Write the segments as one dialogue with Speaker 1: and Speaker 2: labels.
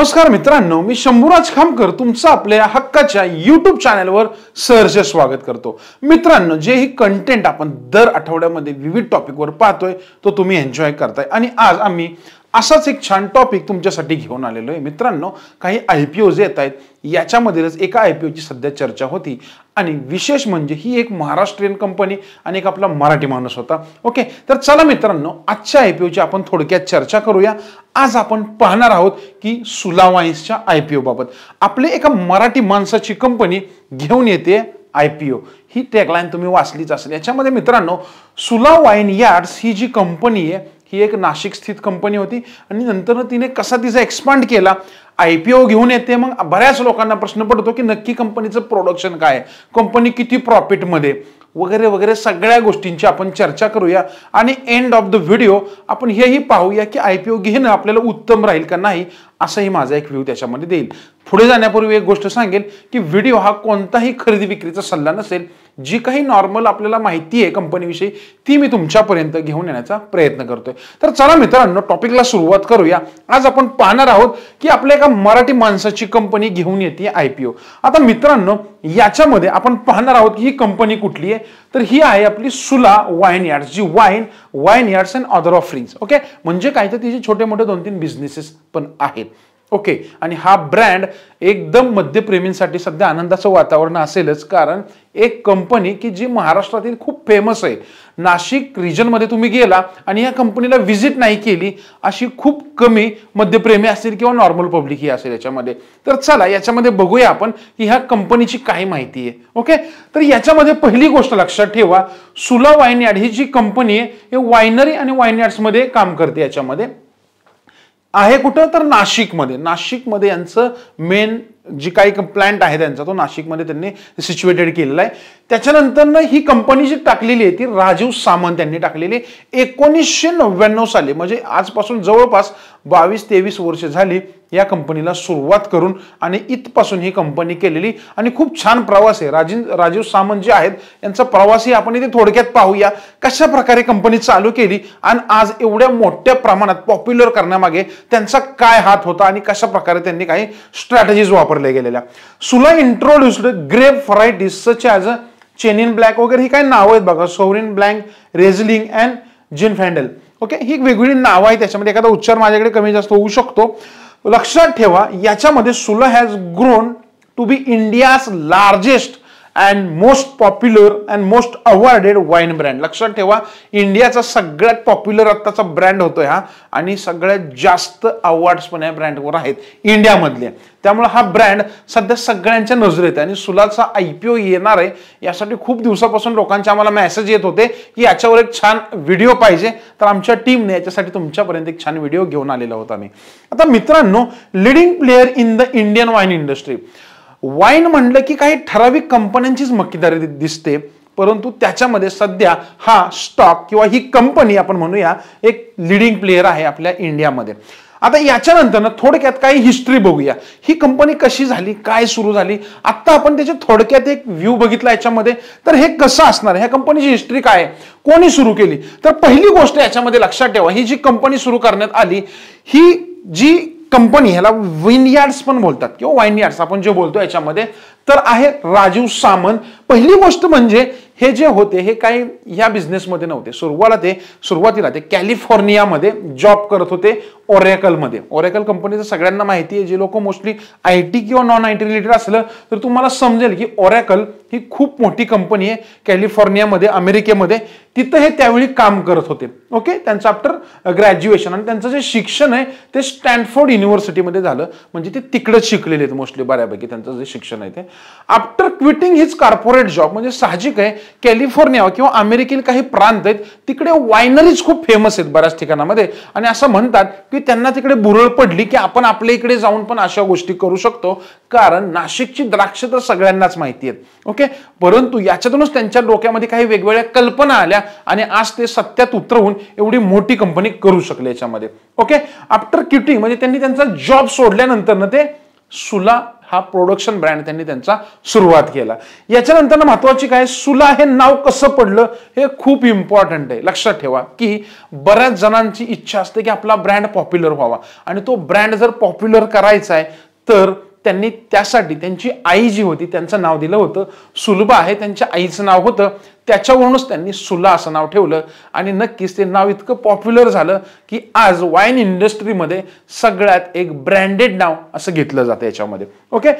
Speaker 1: नमस्कार मित्रांनो मी शंभूराज खामकर तुमचं आपल्या हक्काच्या युट्यूब चॅनलवर सहर्ष स्वागत करतो मित्रांनो जे ही कंटेंट आपण दर आठवड्यामध्ये विविध टॉपिकवर पाहतोय तो तुम्ही एन्जॉय करताय आणि आज आम्ही असाच एक छान टॉपिक तुमच्यासाठी घेऊन आलेलो आहे मित्रांनो काही आय पी ओज येत आहेत याच्यामध्येच एका आय पी ओची सध्या चर्चा होती आणि विशेष म्हणजे ही एक महाराष्ट्रीयन कंपनी आणि एक आपला मराठी माणूस होता ओके तर चला मित्रांनो आजच्या आय पी ओची आपण थोडक्यात चर्चा करूया आज आपण पाहणार आहोत की सुलावाईन्सच्या आय पी ओबाबत आपली एका मराठी माणसाची कंपनी घेऊन येते आय पी ओ ही टॅगलाईन तुम्ही वाचलीच असेल याच्यामध्ये मित्रांनो सुला वाईन यार्ड्स ही जी कंपनी आहे ही एक नाशिक स्थित कंपनी होती आणि नंतर तिने कसा तिचा एक्सपांड केला आय पी ओ घेऊन येते मग बऱ्याच लोकांना प्रश्न पडतो की नक्की कंपनीचं प्रोडक्शन काय कंपनी किती प्रॉफिटमध्ये वगैरे वगैरे सगळ्या गोष्टींची आपण चर्चा करूया आणि एंड ऑफ द व्हिडिओ आपण हेही पाहूया की आय पी ओ घेणं आपल्याला उत्तम राहील का नाही असाही माझा एक व्ह्यू त्याच्यामध्ये देईल पुढे जाण्यापूर्वी एक गोष्ट सांगेल की व्हिडिओ हा कोणताही खरेदी विक्रीचा सल्ला नसेल जी काही नॉर्मल आपल्याला माहिती आहे कंपनीविषयी ती मी तुमच्यापर्यंत घेऊन येण्याचा प्रयत्न करतोय तर चला मित्रांनो टॉपिकला सुरुवात करूया आज आपण पाहणार आहोत की आपल्या एका मराठी माणसाची कंपनी घेऊन येते आयपीओ आता मित्रांनो याच्यामध्ये आपण पाहणार आहोत की ही कंपनी कुठली आहे तर ही आहे आपली सुला वाईन यार्ड जी wine vineyards and other offerings okay म्हणजे काय तर तिचे छोटे मोठे दोन तीन बिझनेसेस पण आहेत ओके आणि हा ब्रँड एकदम मध्यप्रेमींसाठी सध्या आनंदाचं वातावरण असेलच कारण एक कंपनी की जी महाराष्ट्रातील खूप फेमस आहे नाशिक रिजनमध्ये तुम्ही गेला आणि या कंपनीला व्हिजिट नाही केली अशी खूप कमी मध्यप्रेमी असतील किंवा नॉर्मल पब्लिक ही असेल याच्यामध्ये तर चला याच्यामध्ये बघूया आपण की ह्या कंपनीची काय माहिती आहे ओके तर याच्यामध्ये पहिली गोष्ट लक्षात ठेवा सुला वाईन ही जी कंपनी आहे हे वायनरी आणि वाईन याड्समध्ये काम करते याच्यामध्ये आहे कुठं तर नाशिकमध्ये नाशिकमध्ये यांचं मेन जी काही प्लॅन्ट आहे त्यांचा तो नाशिकमध्ये त्यांनी सिच्युएटेड केलेला आहे त्याच्यानंतरनं ही कंपनी जी टाकलेली आहे ती राजीव सामंत यांनी टाकलेली एकोणीसशे नव्याण्णव साली म्हणजे आजपासून जवळपास बावीस तेवीस वर्ष झाली या कंपनीला सुरुवात करून आणि इथपासून ही कंपनी केलेली आणि खूप छान प्रवास आहे राजीन राजीव सामंत जे आहेत यांचा प्रवासही आपण इथे थोडक्यात पाहूया कशा प्रकारे कंपनी चालू केली आणि आज एवढ्या मोठ्या प्रमाणात पॉप्युलर करण्यामागे त्यांचा काय हात होता आणि कशा प्रकारे त्यांनी काही स्ट्रॅटेजीज वापरल्या गेलेल्या Sula introduced grape varieties such as a chenin blanc वगैरे ही काय नावं आहेत बघा sauvignon blanc riesling and zinfandel okay ही वेगवेगळी नावं आहेत त्याच्यामध्ये एखादा उच्चार माझ्याकडे कमी जास्त होऊ शकतो लक्षात ठेवा याच्यामध्ये Sula has grown to be India's largest and most popular and most awarded wine brand लक्षात ठेवा इंडियाचा सगळ्यात पॉप्युलर आत्ताचा ब्रँड होतोय हा आणि सगळ्यात जास्त अवॉर्ड्स पण या ब्रँडवर आहेत इंडियामधले त्यामुळे हा ब्रँड सध्या सगळ्यांच्या नजरेत आहे आणि सुलाचा आय पी ओ येणार आहे यासाठी खूप दिवसापासून लोकांचे आम्हाला मेसेज येत होते की याच्यावर एक छान व्हिडिओ पाहिजे तर आमच्या टीमने याच्यासाठी तुमच्यापर्यंत एक छान व्हिडिओ घेऊन आलेला होता मी आता मित्रांनो leading player in the Indian wine industry wine म्हणलं की काही ठराविक कंपन्यांचीच मक्तेदारी दिसते परंतु त्याच्यामध्ये सध्या हा स्टॉक किंवा ही कंपनी आपण म्हणूया एक लिडिंग प्लेयर आहे आपल्या इंडियामध्ये आता याच्यानंतर थोडक्यात काही हिस्ट्री बघूया ही कंपनी कशी झाली काय सुरू झाली आत्ता आपण त्याचे थोडक्यात एक व्ह्यू बघितला याच्यामध्ये तर हे कसं असणार ह्या कंपनीची हिस्ट्री काय आहे कोणी सुरू केली तर पहिली गोष्ट याच्यामध्ये लक्षात ठेवा ही जी कंपनी सुरू करण्यात आली ही जी कंपनी ह्याला विनयार्ड्स पण बोलतात किंवा वाईनयार्ड्स आपण जे बोलतो याच्यामध्ये तर आहे राजीव सामंत पहिली गोष्ट म्हणजे हे जे होते हे काही या बिझनेसमध्ये नव्हते सुरुवाला ते सुरुवातीला ते कॅलिफोर्नियामध्ये जॉब करत होते ओरेकलमध्ये ओरेकल कंपनीचं सगळ्यांना माहिती आहे जे लोक मोस्टली आय टी किंवा नॉन आय टी रिलेटेड असलं तर तुम्हाला समजेल की ओरेकल ही खूप मोठी कंपनी आहे कॅलिफोर्नियामध्ये अमेरिकेमध्ये तिथं हे त्यावेळी काम करत होते ओके त्यांचं आफ्टर ग्रॅज्युएशन आणि त्यांचं जे शिक्षण आहे ते स्टॅनफोर्ड युनिव्हर्सिटीमध्ये झालं म्हणजे ते तिकडं शिकलेले आहेत मोस्टली बऱ्यापैकी त्यांचं जे शिक्षण आहे ते after quitting his corporate job म्हणजे साहजिक आहे कॅलिफोर्निया किंवा अमेरिकेतील काही प्रांत आहेत तिकडे वायनरीज खूप फेमस आहेत बऱ्याच ठिकाणामध्ये आणि असं म्हणतात की त्यांना तिकडे बुरळ पडली की आपण आपल्या इकडे जाऊन पण अशा गोष्टी करू शकतो कारण नाशिकची द्राक्ष तर सगळ्यांनाच माहिती आहेत ओके परंतु याच्यातूनच त्यांच्या डोक्यामध्ये काही वेगवेगळ्या कल्पना आल्या आणि आज ते सत्यात उतरवून एवढी मोठी कंपनी करू शकले याच्यामध्ये ओके आफ्टर क्विटिंग म्हणजे त्यांनी त्यांचा जॉब सोडल्यानंतर ना ते सुला हा प्रोडक्शन ब्रँड त्यांनी त्यांचा सुरुवात केला याच्यानंतर ना महत्वाची काय सुला हे नाव कसं पडलं हे खूप इम्पॉर्टंट आहे लक्षात ठेवा की बऱ्याच जणांची इच्छा असते की आपला ब्रँड पॉप्युलर व्हावा आणि तो ब्रँड जर पॉप्युलर करायचा आहे तर त्यांनी त्यासाठी त्यांची आई जी होती त्यांचं नाव दिलं होतं सुलभा आहे त्यांच्या आईचं नाव होतं त्याच्यावरूनच त्यांनी सुला असं नाव ठेवलं आणि नक्कीच ते नाव इतकं पॉप्युलर झालं की आज वाईन इंडस्ट्रीमध्ये सगळ्यात एक ब्रँडेड नाव असं घेतलं जातं याच्यामध्ये ओके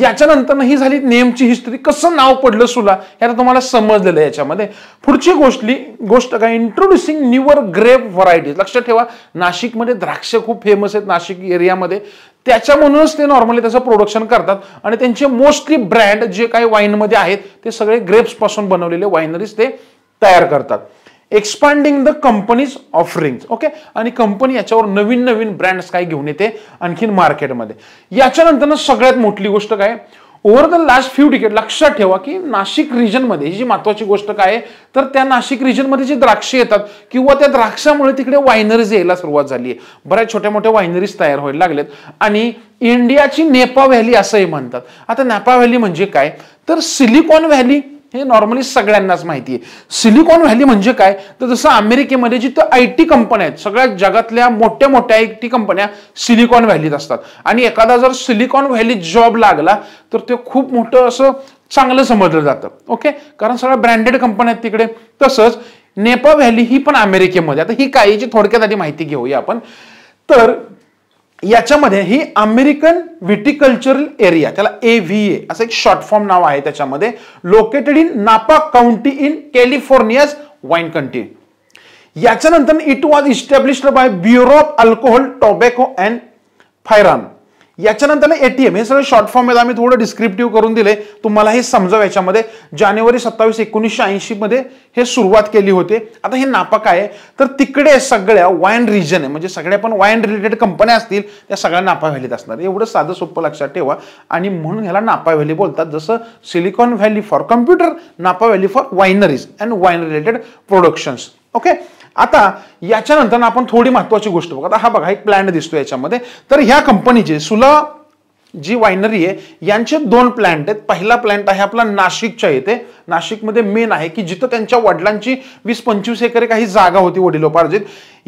Speaker 1: याच्यानंतर ही झाली नेमची हिस्ट्री कसं नाव पडलं सुला हे आता तुम्हाला समजलेलं आहे याच्यामध्ये पुढची गोष्टली गोष्ट काय इंट्रोड्युसिंग न्यूअर ग्रेप व्हरायटीज लक्षात ठेवा नाशिकमध्ये द्राक्ष खूप फेमस आहेत नाशिक एरियामध्ये त्याच्या ते नॉर्मली त्याचं प्रोडक्शन करतात आणि त्यांचे मोस्टली ब्रँड जे काही वाईनमध्ये आहेत ते सगळे ग्रेप्स पासून बनवलेले वाईनरीज ते तयार करतात expanding the company's offerings okay आणि कंपनी याच्यावर नवीन नवीन ब्रँड्स काय घेऊन येते आणखीन मार्केटमध्ये याच्यानंतर सगळ्यात मोठी गोष्ट काय over the last few decade लक्षात ठेवा की नाशिक रिजनमध्ये जी महत्वाची गोष्ट काय आहे तर त्या नाशिक रिजनमध्ये जे द्राक्षे येतात किंवा त्या द्राक्षामुळे तिकडे वायनरीज यायला सुरुवात झाली आहे बऱ्याच छोट्या मोठ्या वायनरीज तयार व्हायला लागलेत आणि इंडियाची नेपा व्हॅली असंही म्हणतात आता नेपा व्हॅली म्हणजे काय तर सिलिकॉन व्हॅली हे नॉर्मली सगळ्यांनाच माहिती आहे सिलिकॉन व्हॅली म्हणजे काय तर जसं अमेरिकेमध्ये जिथं आय टी कंपन्या आहेत सगळ्या जगातल्या मोठ्या मोठ्या आय टी कंपन्या सिलिकॉन व्हॅलीत असतात आणि एखादा जर सिलिकॉन व्हॅलीत जॉब लागला तर ते खूप मोठं असं चांगलं समजलं जातं ओके कारण सगळ्या ब्रँडेड कंपन्या आहेत तिकडे तसंच नेपाळ व्हॅली ही पण अमेरिकेमध्ये आता ही जी थोडक्यात आधी माहिती घेऊया आपण तर याच्यामध्ये ही अमेरिकन विटिकल्चरल एरिया त्याला ए व्ही ए असं एक शॉर्ट फॉर्म नाव आहे त्याच्यामध्ये located in Napa County in California's wine country याच्यानंतर it was establish by bureau of alcohol tobacco and firearms याच्यानंतर एटीएम हे सगळं शॉर्ट फॉर्ममध्ये आम्ही थोडं डिस्क्रिप्टिव्ह करून दिले तुम्हाला हे समजावं याच्यामध्ये जानेवारी सत्तावीस एकोणीसशे मध्ये हे सुरुवात केली होती आता हे नापा काय आहे तर तिकडे सगळ्या वाईन रिजन आहे म्हणजे सगळ्या पण वाईन रिलेटेड कंपन्या असतील त्या सगळ्या नापा व्हॅलीत असणार एवढं साधं सोपं लक्षात ठेवा आणि म्हणून ह्याला नापा व्हॅली बोलतात जसं Silicon Valley for computer Napa Valley for wineries and wine related productions okay आता याच्यानंतर आपण थोडी महत्वाची गोष्ट बघू आता हा बघा एक प्लॅन दिसतो याच्यामध्ये तर ह्या कंपनीचे सुला जी वायनरी आहे यांचे दोन प्लांट आहेत पहिला प्लांट आहे आपला नाशिकच्या येथे नाशिकमध्ये मेन आहे की जिथं त्यांच्या वडिलांची वीस पंचवीस एकरे काही जागा होती वडिलोपार्जित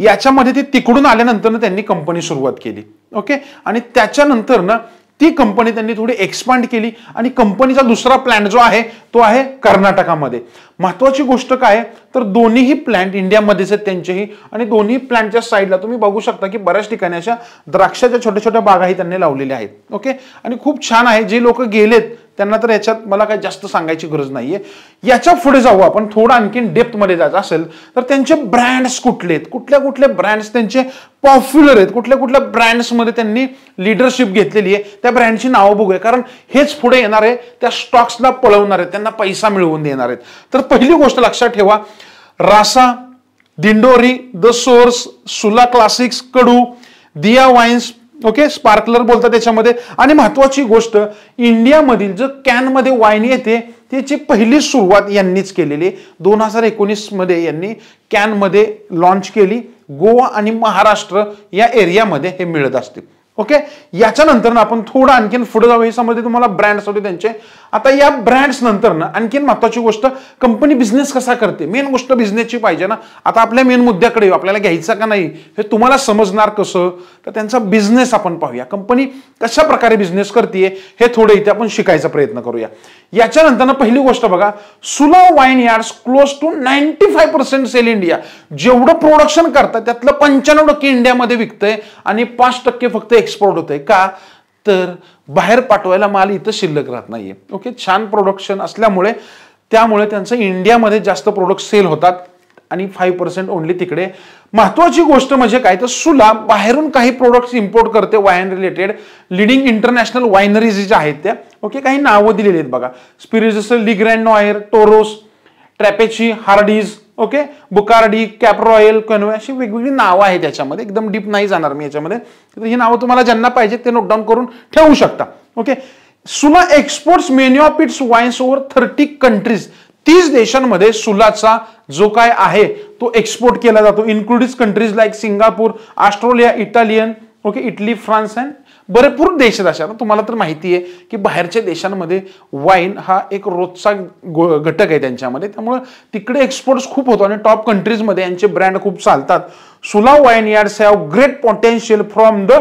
Speaker 1: याच्यामध्ये ते तिकडून आल्यानंतर त्यांनी कंपनी सुरुवात केली ओके आणि त्याच्यानंतर ना ती कंपनी त्यांनी थोडी एक्सपांड केली आणि कंपनीचा दुसरा प्लॅन्ट जो आहे तो आहे कर्नाटकामध्ये महत्वाची गोष्ट काय तर दोन्हीही प्लॅन्ट इंडियामध्येच आहेत त्यांचेही आणि दोन्ही प्लॅन्टच्या साईडला तुम्ही बघू शकता की बऱ्याच ठिकाणी अशा द्राक्षाच्या छोट्या छोट्या बागाही त्यांनी लावलेल्या आहेत ओके आणि खूप छान आहे जे लोक गेलेत त्यांना तर याच्यात मला काही जास्त सांगायची गरज नाहीये याच्या पुढे जाऊ आपण थोडं आणखीन डेप्थमध्ये जायचं असेल तर त्यांचे ब्रँड्स कुठले आहेत कुठल्या कुठल्या ब्रँड्स त्यांचे पॉप्युलर आहेत कुठल्या कुठल्या ब्रँड्समध्ये त्यांनी लिडरशिप घेतलेली आहे त्या ब्रँडची नावं बघूया कारण हेच पुढे येणार आहे त्या स्टॉक्सला पळवणार आहेत त्यांना पैसा मिळवून देणार आहेत तर पहिली गोष्ट लक्षात ठेवा Rasa Dindori the source Sula classics कडू दिया वाईन्स ओके स्पार्कलर बोलतात त्याच्यामध्ये आणि महत्वाची गोष्ट इंडियामधील जो कॅनमध्ये वाईन येते त्याची पहिली सुरुवात यांनीच केलेली दोन हजार एकोणीसमध्ये यांनी कॅनमध्ये लॉन्च केली गोवा आणि महाराष्ट्र या एरियामध्ये हे मिळत असते ओके याच्यानंतर आपण थोडं आणखीन पुढे जाऊ हे समजते तुम्हाला ब्रँडसाठी त्यांचे आता या ब्रँड्स नंतर ना आणखीन महत्वाची गोष्ट कंपनी बिझनेस कसा करते मेन गोष्ट बिझनेसची पाहिजे ना आता आपल्या मेन मुद्द्याकडे आपल्याला घ्यायचा का नाही हे तुम्हाला समजणार कसं तर त्यांचा बिझनेस आपण पाहूया कंपनी कशा प्रकारे बिझनेस करते हे थोडे इथे आपण शिकायचा प्रयत्न करूया याच्यानंतर ना पहिली गोष्ट बघा सुलाव vineyards close to ninety five percent sale India जेवढं प्रोडक्शन करतात त्यातलं पंच्याण्णव टक्के इंडियामध्ये विकतंय आणि पाच टक्के फक्त एक्सपोर्ट होतंय का तर बाहेर पाठवायला माल इथं शिल्लक राहत नाहीये ओके छान प्रोडक्शन असल्यामुळे त्यामुळे त्यांचं इंडियामध्ये जास्त प्रोडक्ट सेल होतात आणि फाईव्ह पर्सेंट ओनली तिकडे महत्वाची गोष्ट म्हणजे काय तर सुला बाहेरून काही प्रोडक्ट्स इम्पोर्ट करते wine related leading international wineries ज्या आहेत त्या ओके काही नावं दिलेली आहेत बघा स्पिरिट जसं Le Grand Noir Torres Trapiche Hardys okay Bacardi Cap Royal कन्व्हे अशी वेगवेगळी नावं आहेत त्याच्यामध्ये एकदम डीप नाही जाणार मी याच्यामध्ये तर ही नावं तुम्हाला ज्यांना पाहिजे ते नोट डाऊन करून ठेवू शकता okay Sula exports many of its wines over thirty countries तीस देशांमध्ये सुलाचा जो काय आहे तो एक्सपोर्ट केला जातो including countries like Singapore Australia Italian okay Italy France and भरपूर देश आहेत अशा तुम्हाला तर माहिती आहे की बाहेरच्या देशांमध्ये वाईन हा एक रोजचा घटक आहे त्यांच्यामध्ये त्यामुळं तिकडे एक्सपोर्ट्स खूप होतो आणि टॉप कंट्रीजमध्ये यांचे ब्रँड खूप चालतात Sula Vineyards have great potential from the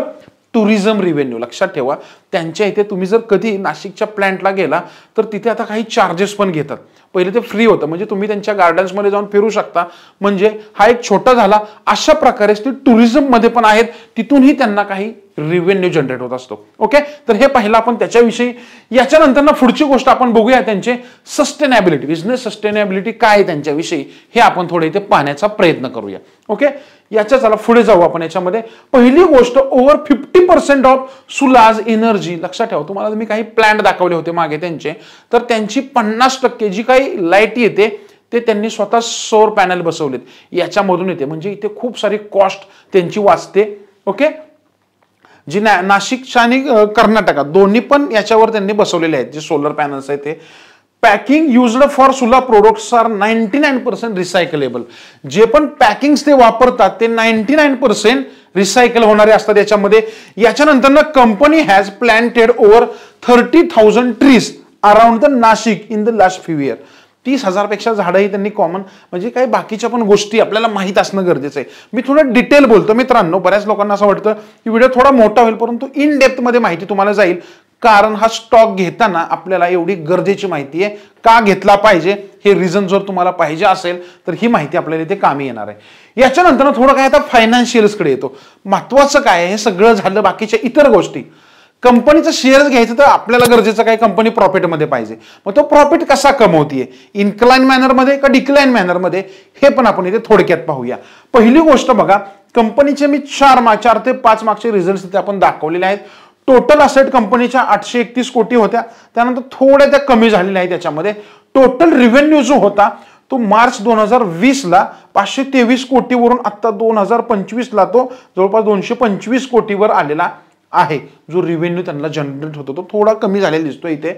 Speaker 1: tourism revenue लक्षात ठेवा त्यांच्या इथे तुम्ही जर कधी नाशिकच्या प्लॅन्टला गेला तर तिथे आता काही चार्जेस पण घेतात पहिले ते फ्री होतं म्हणजे तुम्ही त्यांच्या गार्डन्समध्ये जाऊन फिरू शकता म्हणजे हा एक छोटा झाला अशा प्रकारे ते टुरिझममध्ये पण आहेत तिथूनही त्यांना काही रिव्हेन्यू जनरेट होत असतो ओके तर हे पाहिलं आपण त्याच्याविषयी याच्यानंतर ना पुढची गोष्ट आपण बघूया त्यांचे सस्टेनेबिलिटी बिझनेस सस्टेनेबिलिटी काय त्यांच्याविषयी हे आपण थोडे इथे पाहण्याचा प्रयत्न करूया ओके याच्या चला पुढे जाऊ आपण याच्यामध्ये पहिली गोष्ट over fifty percent of Sula's energy लक्षात ठेवा तुम्हाला मी काही प्लॅन दाखवले होते मागे त्यांचे तर त्यांची पन्नास टक्के जी काही लाईट येते ते त्यांनी स्वतः सौर पॅनल बसवलेत याच्यामधून येते म्हणजे इथे खूप सारी कॉस्ट त्यांची वाचते ओके जी ना नाशिक आणि कर्नाटकात दोन्ही पण याच्यावर त्यांनी बसवलेले आहेत जे सोलर पॅनल्स आहेत ते packing used for Sula products are ninety nine percent recyclable जे पण पॅकिंग्स ते वापरतात ते नाईन्टी नाईन पर्सेंट रिसायकल होणारे असतात याच्यामध्ये याच्यानंतर ना company has planted over thirty thousand trees around the Nashik in the last few year तीस हजारपेक्षा झाडंही त्यांनी कॉमन म्हणजे काही बाकीच्या पण गोष्टी आपल्याला माहीत असणं गरजेचं आहे मी थोडं डिटेल बोलतो मित्रांनो बऱ्याच लोकांना असं वाटतं की व्हिडिओ थोडा मोठा होईल परंतु इन डेप्थमध्ये माहिती तुम्हाला जाईल कारण हा स्टॉक घेताना आपल्याला एवढी गरजेची माहिती आहे का घेतला पाहिजे हे रिझन जर तुम्हाला पाहिजे असेल तर ही माहिती आपल्याला इथे कामी येणार आहे याच्यानंतर थोडं काय आता फायनान्शियल्सकडे येतो महत्त्वाचं काय हे सगळं झालं बाकीच्या इतर गोष्टी कंपनीचं शेअर्स घ्यायचं तर आपल्याला गरजेचं काही कंपनी प्रॉफिटमध्ये पाहिजे मग तो प्रॉफिट कसा कमवतीये इन्क्लाइन मॅनरमध्ये का डिक्लाइन मॅनरमध्ये हे पण आपण इथे थोडक्यात पाहूया पहिली गोष्ट बघा कंपनीचे मी चार मा चार ते पाच मागचे रिझल्ट तिथे आपण दाखवलेले आहेत टोटल असेट कंपनीच्या आठशे एकतीस कोटी होत्या त्यानंतर थोड्या त्या कमी झालेल्या आहेत त्याच्यामध्ये टोटल रिव्हेन्यू जो होता तो मार्च दोन हजार वीसला पाचशे तेवीस कोटीवरून आत्ता दोन हजार पंचवीसला तो जवळपास दोनशे पंचवीस कोटीवर आलेला आहे जो रिव्हेन्यू त्यांना जनरेट होतो तो थोडा कमी झालेला दिसतो इथे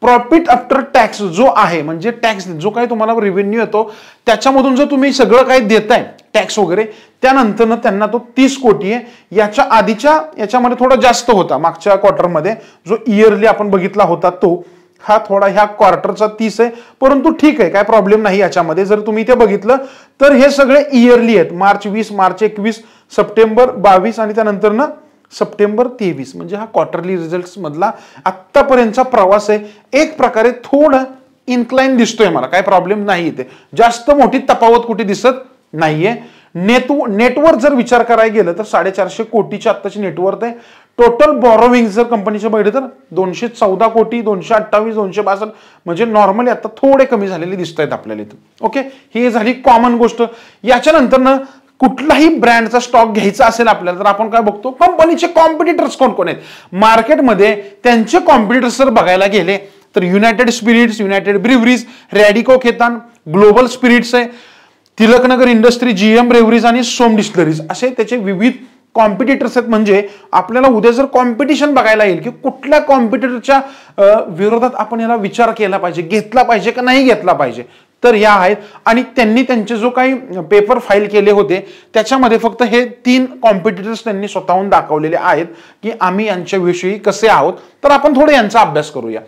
Speaker 1: प्रॉफिट आफ्टर टॅक्स जो आहे म्हणजे टॅक्स जो काही तुम्हाला रेव्हेन्यू येतो त्याच्यामधून जर तुम्ही सगळं काही देताय टॅक्स वगैरे त्यानंतर त्यांना तो तीस कोटी आहे याच्या आधीच्या याच्यामध्ये थोडा जास्त होता मागच्या क्वार्टरमध्ये जो इयरली आपण बघितला होता तो हा थोडा ह्या क्वार्टरचा तीस आहे परंतु ठीक आहे काय प्रॉब्लेम नाही याच्यामध्ये जर तुम्ही इथे बघितलं तर हे सगळे इयरली आहेत मार्च वीस मार्च एकवीस सप्टेंबर बावीस आणि त्यानंतरनं सप्टेंबर तेवीस म्हणजे हा क्वार्टरली मधला आत्तापर्यंतचा प्रवास आहे एक प्रकारे थोडं इन्क्लाइन दिसतोय मला काय प्रॉब्लेम नाही इथे जास्त मोठी तफावत कुठे दिसत नाहीये नेतू नेटवर्क जर विचार करायला गेलं तर साडेचारशे कोटीची आत्ताची नेटवर्क आहे टोटल बॉरोविंग जर कंपनीच्या बघितलं तर दोनशे चौदा कोटी दोनशे अठ्ठावीस दोनशे बासष्ट म्हणजे नॉर्मली आता थोडे कमी झालेले दिसत आहेत आपल्याला इथं ओके ही झाली कॉमन गोष्ट याच्यानंतरनं कुठलाही ब्रँडचा स्टॉक घ्यायचा असेल आपल्याला तर आपण काय बघतो कंपनीचे कॉम्पिटिटर्स कोण कोण आहेत मार्केटमध्ये त्यांचे कॉम्पिटिटर्स जर बघायला गेले तर United Spirits United Breweries Radico Khaitan Global Spirits आहे तिलकनगर इंडस्ट्री जीएम ब्रेव्हरीज आणि सोम डिस्टलरीज असे त्याचे विविध कॉम्पिटिटर्स आहेत म्हणजे आपल्याला उद्या जर कॉम्पिटिशन बघायला येईल की कुठल्या कॉम्पिटिटरच्या विरोधात आपण याला विचार केला पाहिजे घेतला पाहिजे का नाही घेतला पाहिजे तर या आहेत आणि त्यांनी त्यांचे जो काही पेपर फाईल केले होते त्याच्यामध्ये फक्त हे तीन कॉम्पिटिटर्स त्यांनी स्वतःहून दाखवलेले आहेत की आम्ही यांच्याविषयी कसे आहोत तर आपण थोडं यांचा अभ्यास करूया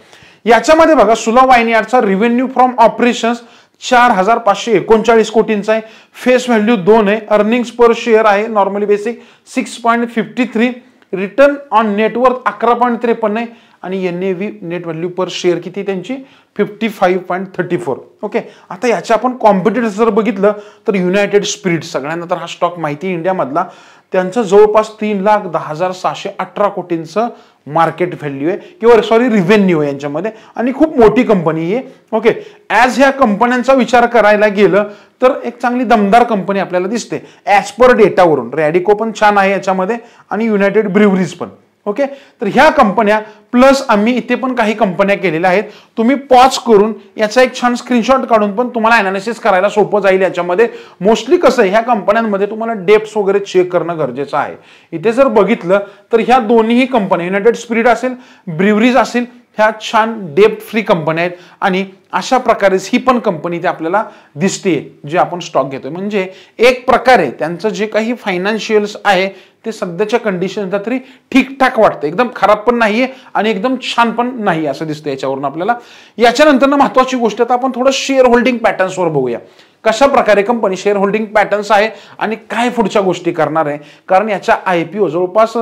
Speaker 1: याच्यामध्ये बघा सुला वायनियाडचा रिव्हेन्यू फ्रॉम ऑपरेशन्स चार हजार पाचशे एकोणचाळीस कोटींचा आहे फेस व्हॅल्यू दोन आहे अर्निंग्स पर शेअर आहे normally basic six point fifty three return on net worth अकरा पॉईंट त्रेपन्न आहे आणि N A V net value per share किती त्यांची fifty five point thirty four okay आता याच्या आपण कॉम्पिटिटर जर बघितलं तर युनायटेड स्पिरिट सगळ्यांना तर हा स्टॉक माहिती इंडियामधला त्यांचं जवळपास तीन लाख दहा हजार सहाशे अठरा कोटींचं मार्केट व्हॅल्यू आहे किंवा सॉरी रिव्हेन्यू आहे यांच्यामध्ये आणि खूप मोठी कंपनी आहे ओके ॲज ह्या कंपन्यांचा विचार करायला गेलं तर एक चांगली दमदार कंपनी आपल्याला दिसते ॲज पर डेटावरून रॅडिको पण छान आहे याच्यामध्ये आणि युनायटेड ब्रिव्हरीज पण ओके तर ह्या कंपन्या प्लस आम्ही इथे पण काही कंपन्या केलेल्या आहेत तुम्ही पॉज करून याचा एक छान स्क्रीनशॉट काढून पण तुम्हाला अनालिसिस करायला सोपं जाईल याच्यामध्ये मोस्टली कसं ह्या कंपन्यांमध्ये तुम्हाला डेप्स वगैरे चेक करणं गरजेचं आहे इथे जर बघितलं तर ह्या दोन्ही कंपन्या युनायटेड स्पिरिट असेल ब्रिवरीज असेल ह्या छान डेप्ट फ्री कंपन्या आहेत आणि अशा प्रकारेच ही पण कंपनी ती आपल्याला दिसते जे आपण स्टॉक घेतो म्हणजे एक प्रकारे त्यांचं जे काही फायनान्शियल्स आहे ते सध्याच्या कंडिशनला तरी ठीकठाक वाटतं एकदम खराब पण नाहीये आणि एकदम छान पण नाही असं दिसतं याच्यावरून आपल्याला याच्यानंतर ना महत्वाची गोष्ट आता आपण थोडं शेअर होल्डिंग पॅटर्न्सवर बघूया कशा प्रकारे कंपनी शेअर होल्डिंग पॅटर्न्स आहे आणि काय पुढच्या गोष्टी करणार आहे कारण याच्या आय पी ओ जवळपास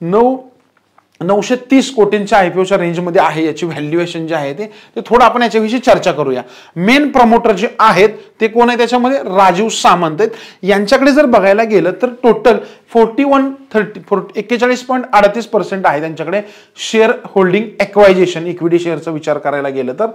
Speaker 1: नऊ नऊशे तीस कोटींच्या आय पी ओच्या रेंजमध्ये आहे याची व्हॅल्युएशन जे आहे ते थोडं आपण याच्याविषयी चर्चा करूया मेन प्रमोटर जे आहेत ते कोण आहे त्याच्यामध्ये राजीव सामंत आहेत यांच्याकडे जर बघायला गेलं तर total forty one thirty forty एक्केचाळीस पॉईंट अडतीस पर्सेंट आहे त्यांच्याकडे शेअर होल्डिंग एक्वायजेशन इक्विटी शेअरचा विचार करायला गेलं तर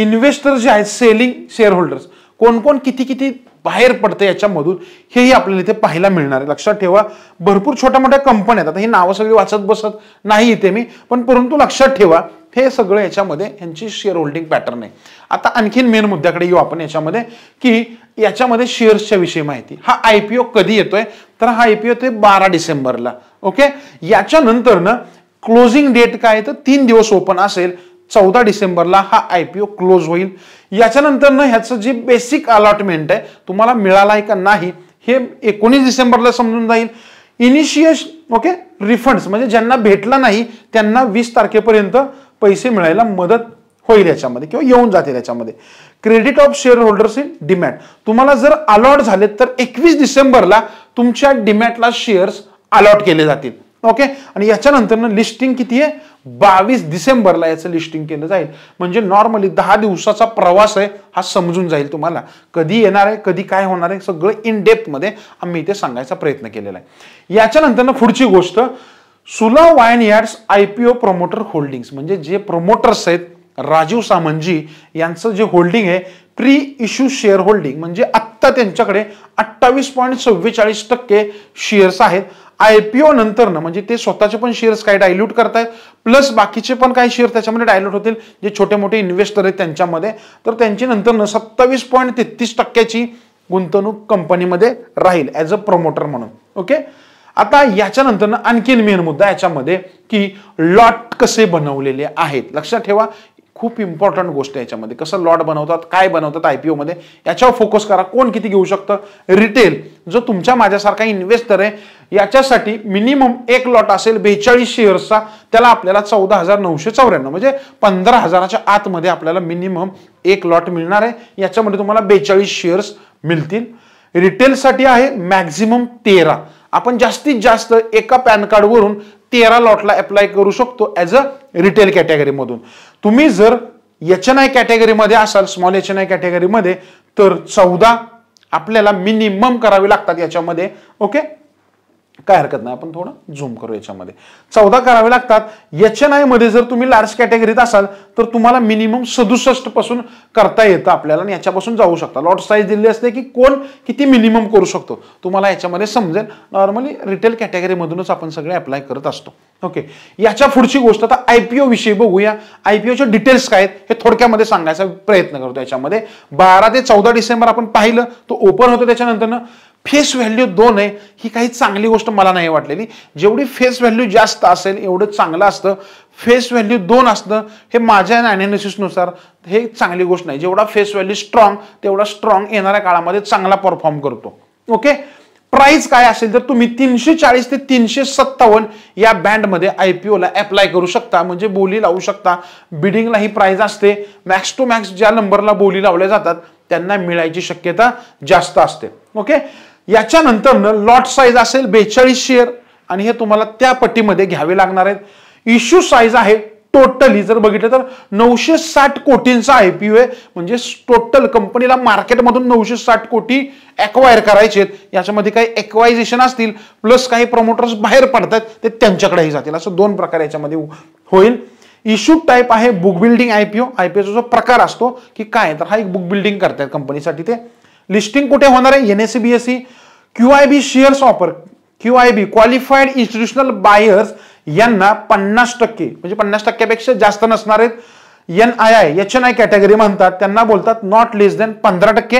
Speaker 1: इन्व्हेस्टर जे आहेत सेलिंग शेअर होल्डर्स कोण कोण किती किती बाहेर पडतं याच्यामधून हेही आपल्याला इथे पाहायला मिळणार आहे लक्षात ठेवा भरपूर छोट्या मोठ्या कंपन्या आहेत आता ही नावं सगळी वाचत बसत नाही इथे मी पण परंतु लक्षात ठेवा हे सगळं याच्यामध्ये यांची शेअर होल्डिंग पॅटर्न आहे आता आणखीन मेन मुद्द्याकडे येऊ आपण याच्यामध्ये की याच्यामध्ये शेअर्सच्या विषयी माहिती हा आय पी ओ कधी येतोय तर हा आय पी ओ ते बारा डिसेंबरला ओके याच्यानंतर ना क्लोजिंग डेट काय तर तीन दिवस ओपन असेल चौदा डिसेंबरला हा आय पी ओ क्लोज होईल याच्यानंतरनं ह्याचं जे बेसिक अलॉटमेंट आहे तुम्हाला मिळाला आहे का नाही हे एकोणीस डिसेंबरला समजून जाईल इनिशिएशन ओके रिफंड्स म्हणजे ज्यांना भेटला नाही त्यांना वीस तारखेपर्यंत पैसे मिळायला मदत होईल याच्यामध्ये किंवा येऊन जातील याच्यामध्ये credit of share holders in demat तुम्हाला जर अलॉट झाले तर एकवीस डिसेंबरला तुमच्या डिमॅटला शेअर्स अलॉट केले जातील ओके आणि याच्यानंतरनं लिस्टिंग किती आहे बावीस डिसेंबरला याचं लिस्टिंग केलं जाईल म्हणजे नॉर्मली दहा दिवसाचा प्रवास आहे हा समजून जाईल तुम्हाला कधी येणार आहे कधी काय होणार आहे सगळं इन डेप्थमध्ये आम्ही इथे सांगायचा प्रयत्न केलेला आहे याच्यानंतर पुढची गोष्ट Sula Vineyards I P O promoter holdings म्हणजे जे प्रमोटर्स आहेत राजीव सामंतजी यांचं जे होल्डिंग आहे प्री इश्यू शेअर होल्डिंग म्हणजे आत्ता त्यांच्याकडे अठ्ठावीस पॉईंट सव्वेचाळीस टक्के शेअर्स आहेत आय पी नंतर ना म्हणजे ते स्वतःचे पण शेअर्स काय डायल्यूट करतायत प्लस बाकीचे पण काही शेअर त्याच्यामध्ये डायल्यूट होतील जे छोटे मोठे इन्व्हेस्टर आहेत त्यांच्यामध्ये तर त्यांची नंतर ना सत्तावीस पॉईंट तेहतीस टक्क्याची गुंतवणूक कंपनीमध्ये राहील ॲज अ प्रमोटर म्हणून ओके आता याच्यानंतर आणखीन मेन मुद्दा याच्यामध्ये की लॉट कसे बनवलेले आहेत लक्षात ठेवा खूप इम्पॉर्टंट गोष्ट आहे याच्यामध्ये कसं लॉट बनवतात काय बनवतात आय पी ओमध्ये याच्यावर फोकस करा कोण किती घेऊ शकतं रिटेल जो तुमच्या माझ्यासारखा इन्व्हेस्टर आहे याच्यासाठी मिनिमम एक लॉट असेल बेचाळीस शेअर्सचा त्याला आपल्याला चौदा हजार नऊशे चौऱ्याण्णव म्हणजे पंधरा हजाराच्या आतमध्ये आपल्याला मिनिमम एक लॉट मिळणार आहे याच्यामध्ये तुम्हाला बेचाळीस शेअर्स मिळतील रिटेलसाठी आहे मॅक्झिमम तेरा आपण जास्तीत जास्त एका पॅन कार्डवरून तेरा लॉटला अप्लाय करू शकतो ॲज अ रिटेल कॅटेगरीमधून तुम्ही जर एच एन आय कॅटेगरीमध्ये असाल स्मॉल एच एन आय कॅटेगरीमध्ये तर चौदा आपल्याला मिनिमम करावी लागतात याच्यामध्ये ओके काय हरकत नाही आपण थोडं झूम करू याच्यामध्ये चौदा करावे लागतात एच एन आयमध्ये जर तुम्ही लार्ज कॅटेगरीत असाल तर तुम्हाला मिनिमम सदुसष्ट पासून करता येतं आपल्याला आणि याच्यापासून जाऊ शकता लॉट साईज दिली असते की कोण किती मिनिमम करू शकतो तुम्हाला याच्यामध्ये समजेल नॉर्मली रिटेल कॅटेगरीमधूनच आपण सगळे अप्लाय करत असतो ओके याच्या पुढची गोष्ट आता आय पी ओ विषयी बघूया आय पी ओच्या डिटेल्स काय आहेत हे थोडक्यामध्ये सांगायचा प्रयत्न करतो याच्यामध्ये बारा ते चौदा डिसेंबर आपण पाहिलं तो ओपन होतो त्याच्यानंतरनं फेस व्हॅल्यू दोन आहे ही काही चांगली गोष्ट मला नाही वाटलेली जेवढी फेस व्हॅल्यू जास्त असेल एवढं चांगलं असतं फेस व्हॅल्यू दोन असणं हे माझ्या अॅनालिसिसनुसार हे चांगली गोष्ट नाही जेवढा फेस व्हॅल्यू स्ट्रॉंग तेवढा स्ट्रॉंग येणाऱ्या काळामध्ये चांगला परफॉर्म करतो ओके प्राइस काय असेल तर तुम्ही तीनशे चाळीस ते तीनशे सत्तावन्न या बँडमध्ये आय पी ओला अप्लाय करू शकता म्हणजे बोली लावू शकता बिडिंगला ही प्राइस असते मॅक्स टू मॅक्स ज्या नंबरला बोली लावल्या जातात त्यांना मिळायची शक्यता जास्त असते ओके याच्यानंतरनं लॉट साईज असेल बेचाळीस शेअर आणि हे तुम्हाला त्या पट्टीमध्ये घ्यावे लागणार आहेत इश्यू साईज आहे टोटली जर बघितलं तर नऊशे साठ कोटींचा आय पी ओ आहे म्हणजे टोटल कंपनीला मार्केटमधून नऊशे साठ कोटी ॲक्वायर करायचे आहेत याच्यामध्ये काही एक्वायझेशन असतील प्लस काही प्रमोटर्स बाहेर पडतात ते त्यांच्याकडेही जातील असं दोन प्रकार याच्यामध्ये होईल इश्यू टाईप आहे book building I P O I जो प्रकार असतो की काय तर हा एक बुक बिल्डिंग करतात कंपनीसाठी ते लिस्टिंग कुठे होणार आहे N S BSE Q I B shares offer Q I B qualified institutional buyers यांना पन्नास टक्के म्हणजे पन्नास टक्क्यापेक्षा जास्त नसणार आहेत N I I H N I category म्हणतात त्यांना बोलतात नॉट लेस दॅन पंधरा टक्के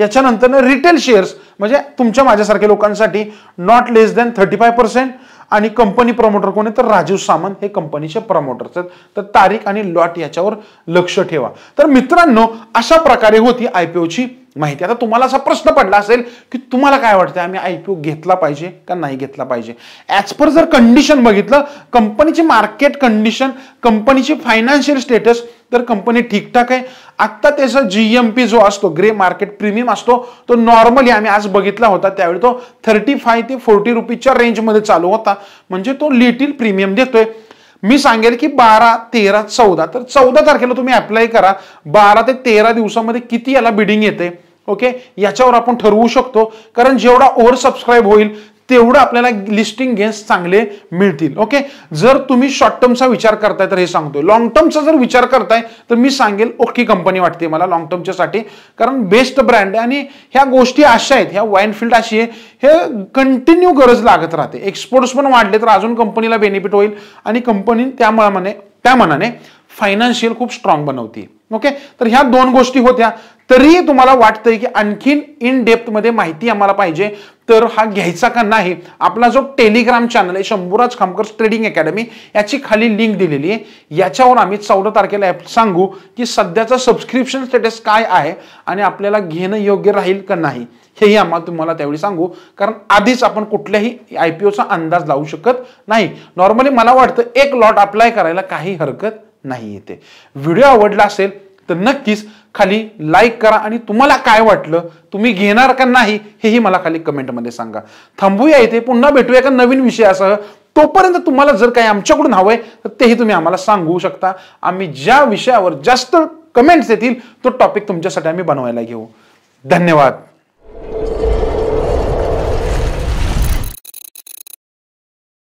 Speaker 1: याच्यानंतर रिटेल शेअर्स म्हणजे तुमच्या माझ्यासारख्या लोकांसाठी not less than thirty five percent आणि कंपनी प्रमोटर कोण आहे तर राजीव सामंत हे कंपनीचे प्रमोटर आहेत तर तारीख आणि लॉट याच्यावर लक्ष ठेवा तर मित्रांनो अशा प्रकारे होती आयपीओची माहिती आता तुम्हाला असा प्रश्न पडला असेल की तुम्हाला काय वाटतं आम्ही आय पी ओ घेतला पाहिजे का नाही घेतला पाहिजे ॲज पर जर कंडिशन बघितलं कंपनीची मार्केट कंडिशन कंपनीची फायनान्शियल स्टेटस तर कंपनी ठीकठाक आहे आत्ता त्याचा जी एम पी जो असतो ग्रे मार्केट प्रीमियम असतो तो नॉर्मली आम्ही आज बघितला होता त्यावेळी तो थर्टी फाय ते फोर्टी रुपीजच्या रेंजमध्ये चालू होता म्हणजे तो लिटिल प्रीमियम देतोय मी सांगेल की बारा तेरा चौदा तर चौदा तारखेला तुम्ही अप्लाय करा बारा ते तेरा दिवसामध्ये किती याला बिडिंग येते ओके याच्यावर आपण ठरवू शकतो कारण जेवढा ओव्हर सबस्क्राईब होईल तेवढं आपल्याला लिस्टिंग गेन्स चांगले मिळतील ओके जर तुम्ही शॉर्ट टर्मचा विचार करताय तर हे सांगतोय लॉंग टर्मचा जर विचार करताय तर मी सांगेल ओके कंपनी वाटते मला लॉंग टर्मच्या साठी कारण बेस्ट ब्रँड आहे आणि ह्या गोष्टी अशा आहेत ह्या वाईनफिल्ड अशी आहे हे कंटिन्यू गरज लागत राहते एक्सपोर्ट्स पण वाढले तर अजून कंपनीला बेनिफिट होईल आणि कंपनी त्यामुळे त्या मनाने फायनान्शियल खूप स्ट्रॉंग बनवते ओके तर ह्या दोन गोष्टी होत्या तरीही तुम्हाला वाटतंय की आणखीन इन डेप्थमध्ये माहिती आम्हाला पाहिजे तर हा घ्यायचा का नाही आपला जो टेलिग्राम चॅनल आहे शंभूराज खामकर ट्रेडिंग अकॅडमी याची खाली लिंक दिलेली आहे याच्यावर आम्ही चौदा तारखेला ॲप सांगू की सध्याचा सबस्क्रिप्शन स्टेटस काय आहे आणि आपल्याला घेणं योग्य राहील का नाही हेही आम्हाला तुम्हाला त्यावेळी सांगू कारण आधीच आपण कुठल्याही आय पी ओचा अंदाज लावू शकत नाही नॉर्मली मला वाटतं एक लॉट अप्लाय करायला काही हरकत नाही येते व्हिडिओ आवडला असेल तर नक्कीच खाली लाईक करा आणि तुम्हाला काय वाटलं तुम्ही घेणार का नाही हेही मला खाली कमेंटमध्ये सांगा थांबूया इथे पुन्हा भेटूया का नवीन विषयासह तोपर्यंत तुम्हाला जर काही आमच्याकडून हवं आहे तर तेही तुम्ही आम्हाला सांगू शकता आम्ही ज्या विषयावर जास्त कमेंट्स येतील तो टॉपिक तुमच्यासाठी आम्ही बनवायला घेऊ धन्यवाद